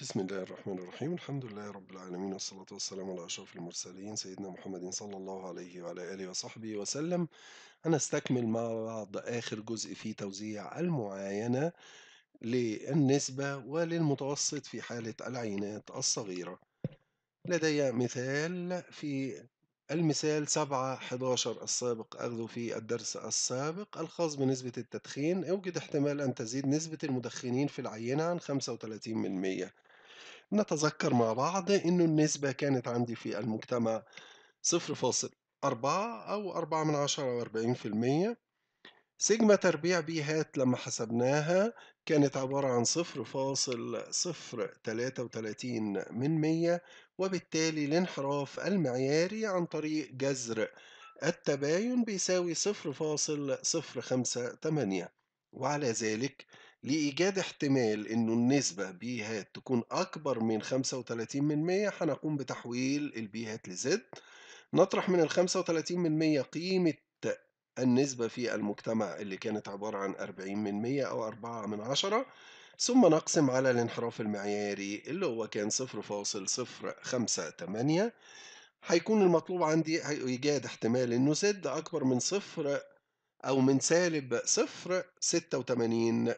بسم الله الرحمن الرحيم الحمد لله رب العالمين والصلاة والسلام على أشرف المرسلين سيدنا محمد صلى الله عليه وعلى آله وصحبه وسلم أستكمل مع بعض آخر جزء في توزيع المعاينة للنسبة وللمتوسط في حالة العينات الصغيرة لدي مثال في المثال سبعة حداشر السابق أخذ في الدرس السابق الخاص بنسبة التدخين أوجد احتمال أن تزيد نسبة المدخنين في العينة عن 35% نتذكر مع بعض أن النسبة كانت عندي في المجتمع 0.4 أو 4 من عشرة وأربعين في المية سيجما تربيع هات لما حسبناها كانت عبارة عن صفر فاصل صفر تلاتة وتلاتين من مية وبالتالي الانحراف المعياري عن طريق جذر التباين بيساوي 0.058 وعلى ذلك لإيجاد احتمال أن النسبة بيهات تكون أكبر من 35% من هنقوم بتحويل البيهات لزد نطرح من ال 35% قيمة النسبة في المجتمع اللي كانت عبارة عن 40% من أو 4 من عشرة ثم نقسم على الانحراف المعياري اللي هو كان 0.058 هيكون المطلوب عندي إيجاد احتمال إنه زد أكبر من صفر أو من سالب 0.86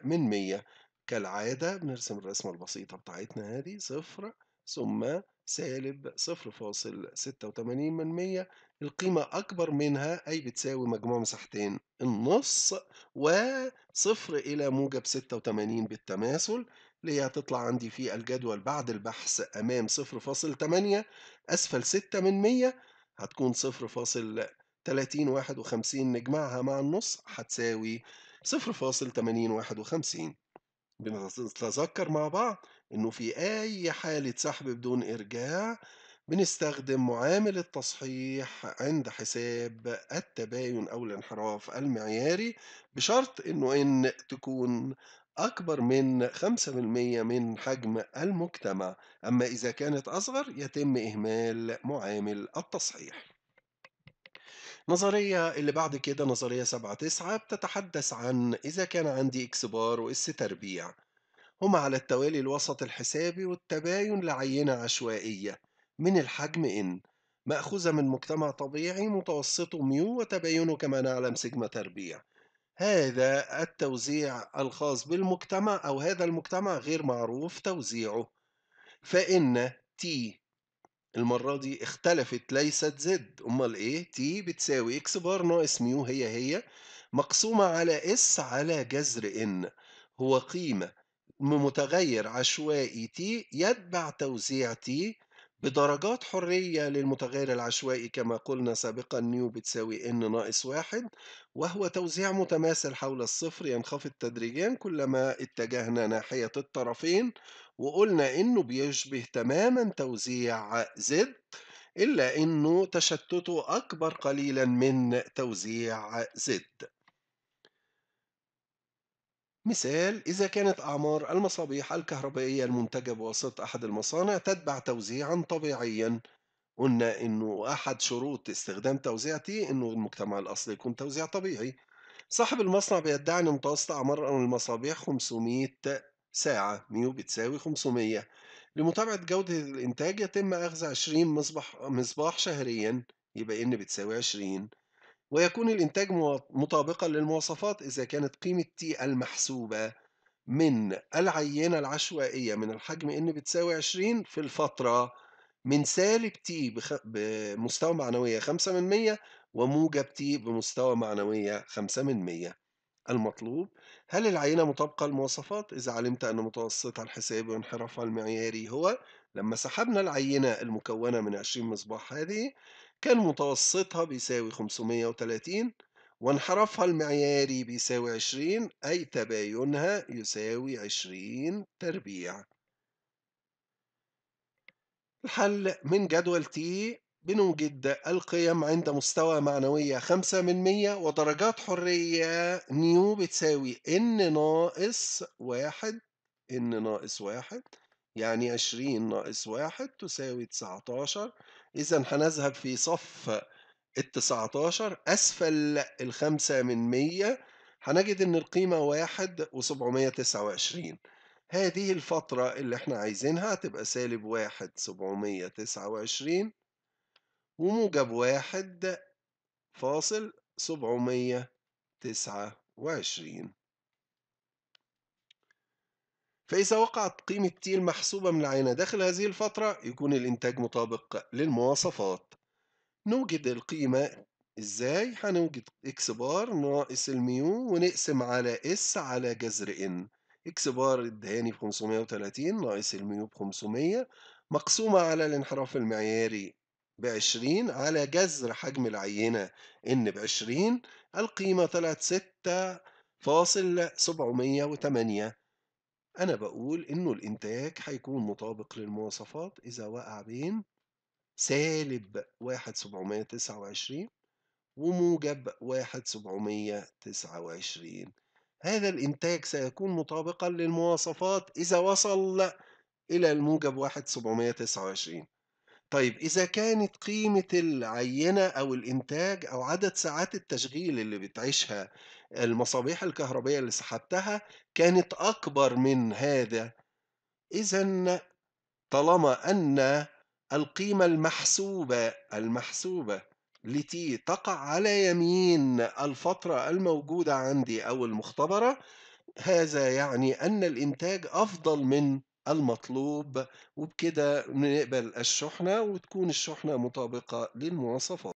من 100 كالعادة بنرسم الرسمة البسيطة بتاعتنا هذه صفر ثم سالب 0.86 من 100 القيمة أكبر منها أي بتساوي مجموع مساحتين النص وصفر إلى موجب 86 بالتماثل اللي هتطلع عندي في الجدول بعد البحث أمام 0.8 أسفل 6 من 100 هتكون 0.3051 نجمعها مع النص هتساوي 0.8051 بنتذكر مع بعض إنه في أي حالة سحب بدون إرجاع بنستخدم معامل التصحيح عند حساب التباين أو الانحراف المعياري بشرط إنه إن تكون أكبر من 5% من حجم المجتمع أما إذا كانت أصغر يتم إهمال معامل التصحيح نظرية اللي بعد كده نظرية سبعة تسعة بتتحدث عن إذا كان عندي إكس بار وإس تربيع هما على التوالي الوسط الحسابي والتباين لعينة عشوائية من الحجم إن مأخوذة من مجتمع طبيعي متوسطه ميو وتباينه كما نعلم سيجما تربيع هذا التوزيع الخاص بالمجتمع أو هذا المجتمع غير معروف توزيعه فإن T المرة دي اختلفت ليست زد أمال إيه T بتساوي إكس بار ناقص ميو هي هي مقسومة على اس على جذر N هو قيمة متغير عشوائي تي يتبع توزيع تي بدرجات حرية للمتغير العشوائي كما قلنا سابقا نيو بتساوي n ناقص واحد وهو توزيع متماثل حول الصفر ينخفض تدريجيا كلما اتجهنا ناحية الطرفين وقلنا انه بيشبه تماما توزيع z إلا انه تشتته أكبر قليلا من توزيع z مثال إذا كانت أعمار المصابيح الكهربائية المنتجة بواسطة أحد المصانع تتبع توزيعا طبيعيا قلنا إنه أحد شروط استخدام توزيعتي إنه المجتمع الأصلي يكون توزيع طبيعي صاحب المصنع بيدعي إن متوسط أعمار المصابيح 500 ساعة ميو بتساوي 500 لمتابعة جودة الإنتاج يتم أخذ 20 مصباح مصباح شهريا يبقى إن بتساوي 20 ويكون الإنتاج مطابقا للمواصفات إذا كانت قيمة T المحسوبة من العينة العشوائية من الحجم N بتساوي 20 في الفترة من سالب T بمستوى معنوية 5 من 100 وموجب T بمستوى معنوية 5 من 100 المطلوب هل العينة مطابقة للمواصفات إذا علمت أن متوسطها الحسابي وانحرافها المعياري هو لما سحبنا العينة المكونة من 20 مصباح هذه كان متوسطها بيساوي 530 وانحرافها المعياري بيساوي 20 أي تباينها يساوي 20 تربيع الحل من جدول T بنوجد القيم عند مستوى معنوية 5 من 100 ودرجات حرية نيو بتساوي N ناقص 1 N ناقص 1 يعني 20 ناقص 1 تساوي 19 إذا هنذهب في صف ال 19 أسفل الخمسة من 100 هنجد إن القيمة 1 و729 هذه الفترة اللي احنا عايزينها هتبقى سالب 1 729 وموجب 1 فاصل 729 فإذا وقعت قيمة T المحسوبة من العينة داخل هذه الفترة يكون الإنتاج مطابق للمواصفات نوجد القيمة إزاي؟ هنوجد إكس بار ناقص الميو ونقسم على إس على جذر إن إكس بار الدهاني ب 530 ناقص الميو ب 500 مقسومة على الانحراف المعياري ب 20 على جذر حجم العينة إن ب 20 القيمة طلعت 6.708 أنا بقول إنه الإنتاج هيكون مطابق للمواصفات إذا وقع بين سالب 1729 وموجب 1729 هذا الإنتاج سيكون مطابقا للمواصفات إذا وصل إلى الموجب 1729 طيب إذا كانت قيمة العينة أو الإنتاج أو عدد ساعات التشغيل اللي بتعيشها المصابيح الكهربائيه اللي سحبتها كانت أكبر من هذا إذا طالما أن القيمة المحسوبة المحسوبة لتي تقع على يمين الفترة الموجودة عندي أو المختبرة هذا يعني أن الإنتاج أفضل من المطلوب وبكده نقبل الشحنة وتكون الشحنة مطابقة للمواصفات